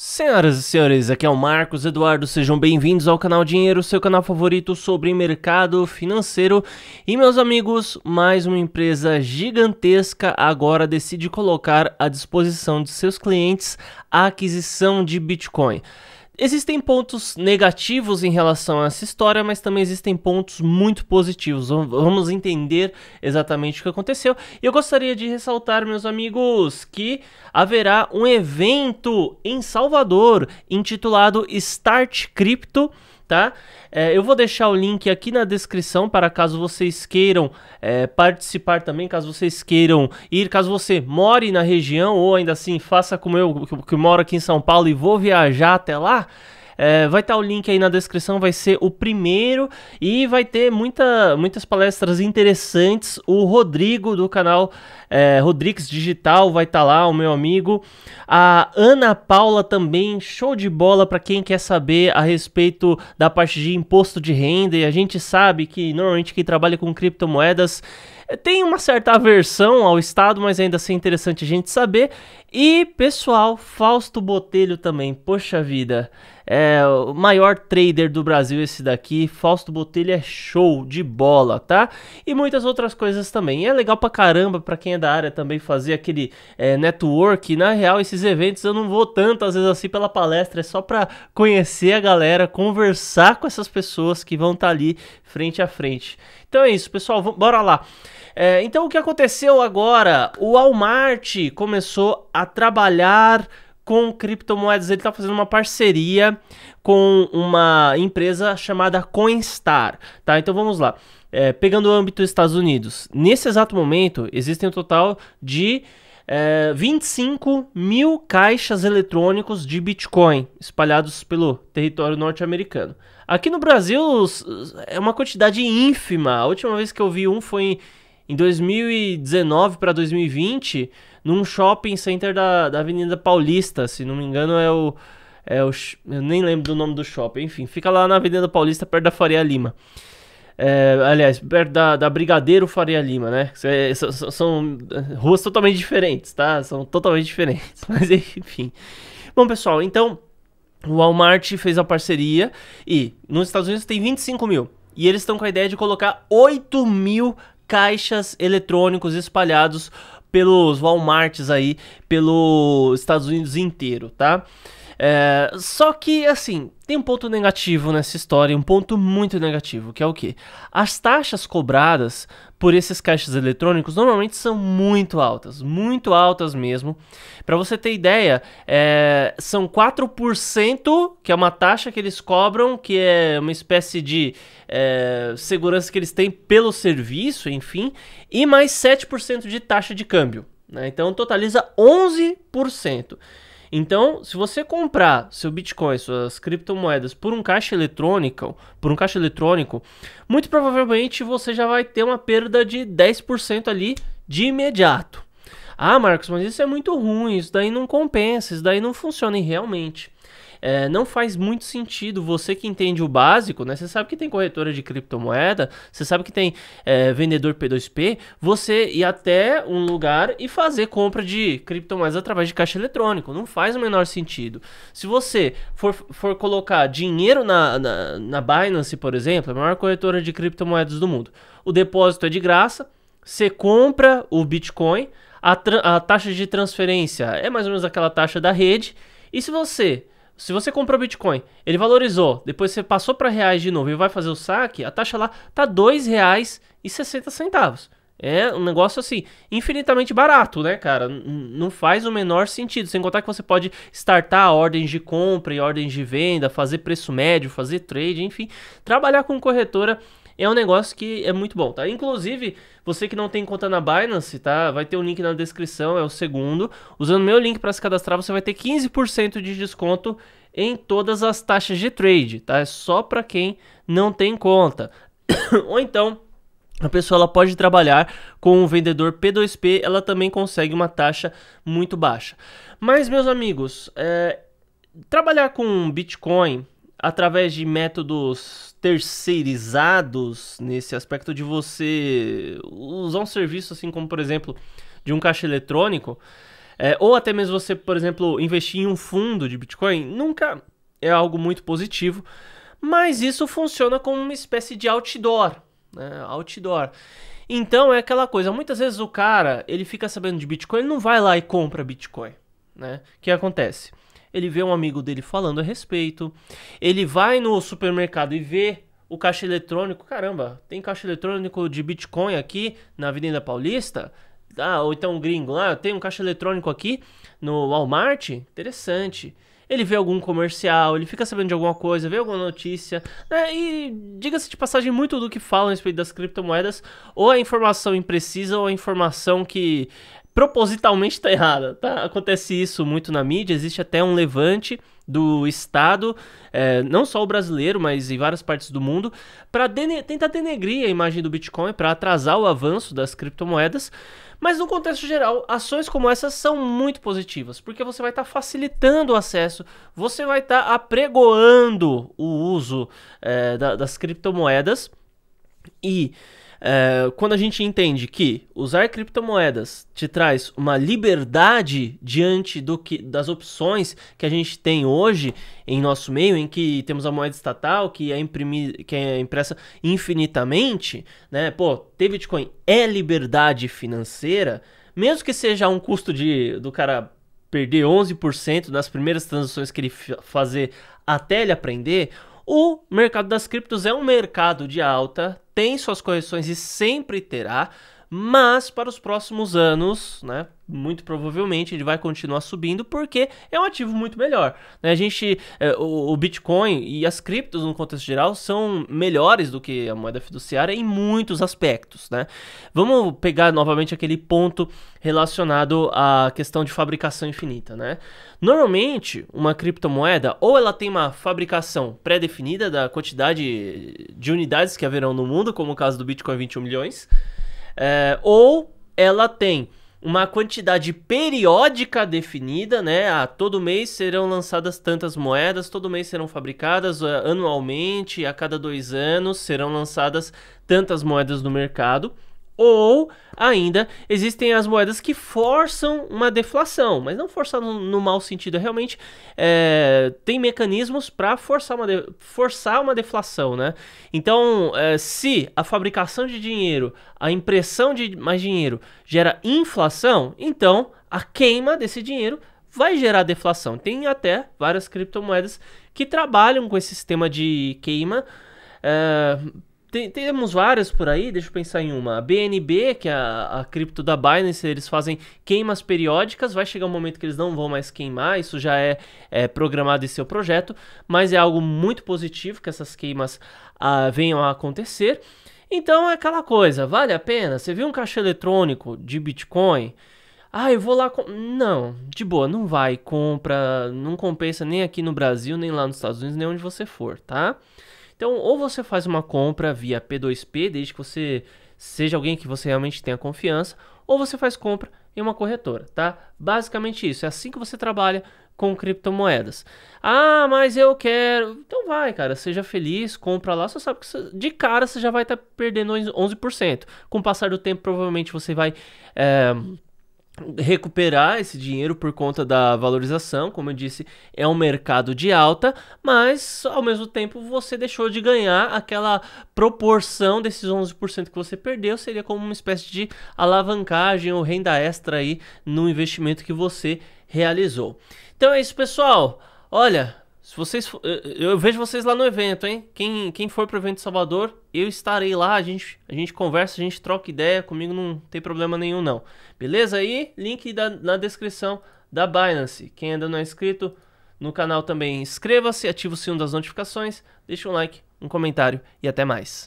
Senhoras e senhores, aqui é o Marcos Eduardo, sejam bem-vindos ao canal Dinheiro, seu canal favorito sobre mercado financeiro. E meus amigos, mais uma empresa gigantesca agora decide colocar à disposição de seus clientes a aquisição de Bitcoin. Existem pontos negativos em relação a essa história, mas também existem pontos muito positivos. Vamos entender exatamente o que aconteceu. E eu gostaria de ressaltar, meus amigos, que haverá um evento em Salvador intitulado Start Crypto tá? É, eu vou deixar o link aqui na descrição para caso vocês queiram é, participar também, caso vocês queiram ir, caso você more na região ou ainda assim faça como eu que, que moro aqui em São Paulo e vou viajar até lá. É, vai estar tá o link aí na descrição, vai ser o primeiro e vai ter muita, muitas palestras interessantes. O Rodrigo do canal é, Rodrigues Digital vai estar tá lá, o meu amigo. A Ana Paula também, show de bola para quem quer saber a respeito da parte de imposto de renda. E a gente sabe que normalmente quem trabalha com criptomoedas tem uma certa aversão ao Estado, mas ainda assim é interessante a gente saber. E, pessoal, Fausto Botelho também, poxa vida, é o maior trader do Brasil esse daqui. Fausto Botelho é show de bola, tá? E muitas outras coisas também. E é legal pra caramba pra quem é da área também fazer aquele é, network. Na real, esses eventos eu não vou tanto, às vezes assim, pela palestra, é só pra conhecer a galera, conversar com essas pessoas que vão estar tá ali frente a frente. Então é isso, pessoal, bora lá. É, então o que aconteceu agora? O Walmart começou a trabalhar com criptomoedas. Ele está fazendo uma parceria com uma empresa chamada Coinstar, tá? Então vamos lá. É, pegando o âmbito dos Estados Unidos, nesse exato momento existem um total de é, 25 mil caixas eletrônicos de Bitcoin espalhados pelo território norte-americano. Aqui no Brasil é uma quantidade ínfima. A última vez que eu vi um foi em 2019 para 2020 num shopping center da, da Avenida Paulista, se não me engano é o, é o. Eu nem lembro do nome do shopping, enfim, fica lá na Avenida Paulista perto da Faria Lima. É, aliás, perto da, da Brigadeiro Faria Lima, né? É, são, são, eh, ruas totalmente diferentes, tá? São totalmente diferentes. Mas enfim. Bom, pessoal, então o Walmart fez a parceria e nos Estados Unidos tem 25 mil. E eles estão com a ideia de colocar 8 mil caixas eletrônicos espalhados pelos Walmarts aí, pelos Estados Unidos inteiro, tá? É, só que, assim, tem um ponto negativo nessa história, um ponto muito negativo, que é o que? As taxas cobradas por esses caixas eletrônicos normalmente são muito altas, muito altas mesmo. Para você ter ideia, é, são 4%, que é uma taxa que eles cobram, que é uma espécie de é, segurança que eles têm pelo serviço, enfim, e mais 7% de taxa de câmbio. Né? Então totaliza 11%. Então, se você comprar seu Bitcoin, suas criptomoedas por um caixa eletrônico, por um caixa eletrônico, muito provavelmente você já vai ter uma perda de 10% ali de imediato. Ah, Marcos, mas isso é muito ruim, isso daí não compensa, isso daí não funciona. E realmente, é, não faz muito sentido. Você que entende o básico, né? Você sabe que tem corretora de criptomoeda, você sabe que tem é, vendedor P2P, você ir até um lugar e fazer compra de criptomoedas através de caixa eletrônico. Não faz o menor sentido. Se você for, for colocar dinheiro na, na, na Binance, por exemplo, é a maior corretora de criptomoedas do mundo, o depósito é de graça você compra o Bitcoin, a, a, taxa de transferência é mais ou menos aquela taxa da rede. E se você, se você comprou Bitcoin, ele valorizou, depois você passou para reais de novo e vai fazer o saque, a taxa lá tá R$ 2,60. É um negócio assim, infinitamente barato, né, cara? Não faz o menor sentido. Sem contar que você pode startar ordens de compra e ordens de venda, fazer preço médio, fazer trade, enfim, trabalhar com corretora é um negócio que é muito bom, tá? Inclusive, você que não tem conta na Binance, tá? Vai ter o um link na descrição, é o segundo. Usando meu link para se cadastrar, você vai ter 15% de desconto em todas as taxas de trade, tá? É só para quem não tem conta. Ou então, a pessoa ela pode trabalhar com um vendedor P2P, ela também consegue uma taxa muito baixa. Mas, meus amigos, é... trabalhar com Bitcoin através de métodos terceirizados nesse aspecto de você usar um serviço assim como por exemplo de um caixa eletrônico é, ou até mesmo você por exemplo investir em um fundo de Bitcoin nunca é algo muito positivo mas isso funciona como uma espécie de outdoor né? outdoor então é aquela coisa muitas vezes o cara ele fica sabendo de Bitcoin ele não vai lá e compra Bitcoin né o que acontece ele vê um amigo dele falando a respeito, ele vai no supermercado e vê o caixa eletrônico, caramba, tem caixa eletrônico de Bitcoin aqui na Avenida Paulista? Ah, ou então um gringo, ah, tem um caixa eletrônico aqui no Walmart? Interessante. Ele vê algum comercial, ele fica sabendo de alguma coisa, vê alguma notícia, né? E diga-se de passagem, muito do que falam a respeito das criptomoedas, ou a informação imprecisa, ou a informação que propositalmente está errada. Tá? Acontece isso muito na mídia, existe até um levante do Estado, é, não só o brasileiro, mas em várias partes do mundo, para dene tentar denegrir a imagem do Bitcoin, para atrasar o avanço das criptomoedas. Mas no contexto geral, ações como essas são muito positivas, porque você vai estar tá facilitando o acesso, você vai estar tá apregoando o uso é, da, das criptomoedas e é, quando a gente entende que usar criptomoedas te traz uma liberdade diante do que, das opções que a gente tem hoje em nosso meio, em que temos a moeda estatal que é, imprimi que é impressa infinitamente, né? Pô, ter Bitcoin é liberdade financeira, mesmo que seja um custo de do cara perder 11% das primeiras transações que ele fazer até ele aprender, o mercado das criptos é um mercado de alta tem suas correções e sempre terá, mas para os próximos anos, né, muito provavelmente ele vai continuar subindo porque é um ativo muito melhor. Né? A gente, é, o, o, Bitcoin e as criptos no contexto geral são melhores do que a moeda fiduciária em muitos aspectos. Né? Vamos pegar novamente aquele ponto relacionado à questão de fabricação infinita. Né? Normalmente, uma criptomoeda ou ela tem uma fabricação pré-definida da quantidade de unidades que haverão no mundo, como o caso do Bitcoin 21 milhões é, ou ela tem uma quantidade periódica definida, né? A ah, todo mês serão lançadas tantas moedas, todo mês serão fabricadas é, anualmente, a cada dois anos serão lançadas tantas moedas no mercado. Ou ainda existem as moedas que forçam uma deflação, mas não forçar no, no mau sentido, é realmente é, tem mecanismos para forçar, uma forçar uma deflação. Né? Então, é, se a fabricação de dinheiro, a impressão de mais dinheiro gera inflação, então a queima desse dinheiro vai gerar deflação. Tem até várias criptomoedas que trabalham com esse sistema de queima. É, tem, temos várias por aí, deixa eu pensar em uma. A BNB, que é a, a cripto da Binance, eles fazem queimas periódicas. Vai chegar um momento que eles não vão mais queimar, isso já é, é programado em seu projeto, mas é algo muito positivo que essas queimas ah, venham a acontecer. Então é aquela coisa, vale a pena? Você viu um caixa eletrônico de Bitcoin? Ah, eu vou lá. Com... Não, de boa, não vai. Compra, não compensa nem aqui no Brasil, nem lá nos Estados Unidos, nem onde você for, tá? Então, ou você faz uma compra via P2P, desde que você seja alguém que você realmente tenha confiança, ou você faz compra em uma corretora, tá? Basicamente isso, é assim que você trabalha com criptomoedas. Ah, mas eu quero. Então vai, cara, seja feliz, compra lá, só sabe que de cara você já vai estar tá perdendo 11%. Com o passar do tempo, provavelmente você vai. É recuperar esse dinheiro por conta da valorização, como eu disse, é um mercado de alta, mas ao mesmo tempo você deixou de ganhar aquela proporção desses 11% que você perdeu, seria como uma espécie de alavancagem ou renda extra aí no investimento que você realizou. Então é isso, pessoal. Olha, se vocês. Eu vejo vocês lá no evento, hein? Quem, quem for pro evento de Salvador, eu estarei lá. A gente, a gente conversa, a gente troca ideia. Comigo não tem problema nenhum, não. Beleza? aí link da, na descrição da Binance. Quem ainda não é inscrito no canal também, inscreva-se, ative o sino das notificações, deixa um like, um comentário e até mais.